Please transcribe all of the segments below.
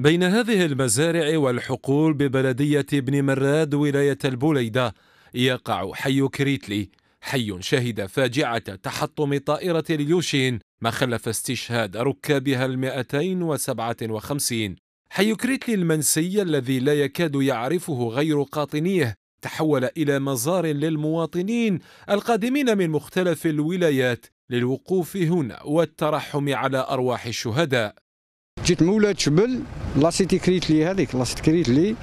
بين هذه المزارع والحقول ببلدية ابن مراد ولاية البوليدة يقع حي كريتلي حي شهد فاجعة تحطم طائرة اليوشين ما خلف استشهاد ركابها المائتين وسبعة وخمسين حي كريتلي المنسي الذي لا يكاد يعرفه غير قاطنيه تحول إلى مزار للمواطنين القادمين من مختلف الولايات للوقوف هنا والترحم على أرواح الشهداء جيت مولات شبل لاسيتي كريت لي هذيك لاسيتي كريت لي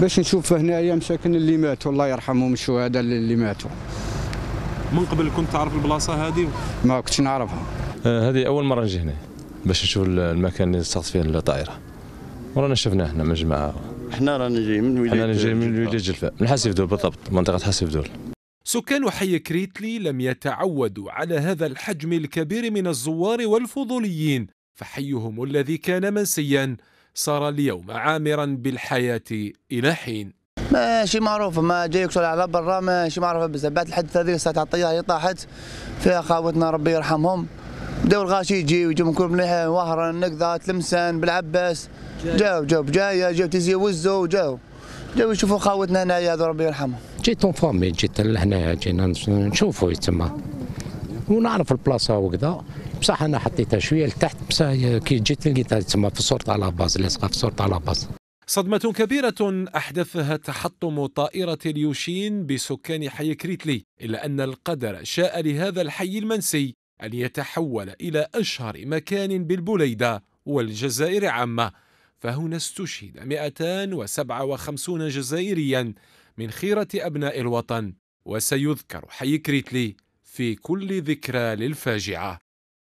باش نشوف هنايا مساكن اللي ماتوا الله يرحمهم الشهداء اللي ماتوا من قبل كنت تعرف البلاصه هذه ما كنتش نعرفها آه هذه اول مره نجي هنا باش نشوف المكان اللي صارت فيه الطائره ورانا شفناه هنا من جماعه احنا رانا جايين من ولايه احنا جايين من ولايه جلفه من دول بالضبط منطقه دول سكان حي كريتلي لم يتعودوا على هذا الحجم الكبير من الزوار والفضوليين فحيهم الذي كان منسيا صار اليوم عامرا بالحياة إلى حين ماشي معروف ما جايك على برا ماشي معروف بس بعد الحدث هذيك الطيارة اللي طاحت فيها خاوتنا ربي يرحمهم بداو الغاشي يجي ويجي من كل مليح وهرا نقضى تلمسان بالعباس جاو جاو جاية جاو تيزي وزو جاو جاو يشوفوا خاوتنا هنايا ربي يرحمهم جيت اون فامي جيت لهنايا جينا نشوفوا تما ونعرف البلاصة وكذا بصح انا حطيتها شويه لتحت بصح كي جيت لقيتها تسمى في سورت على باز لاصقه في سورت على باز صدمة كبيرة أحدثها تحطم طائرة اليوشين بسكان حي كريتلي إلا أن القدر شاء لهذا الحي المنسي أن يتحول إلى أشهر مكان بالبليدة والجزائر عامة فهنا استشهد 257 جزائريا من خيرة أبناء الوطن وسيذكر حي كريتلي في كل ذكرى للفاجعة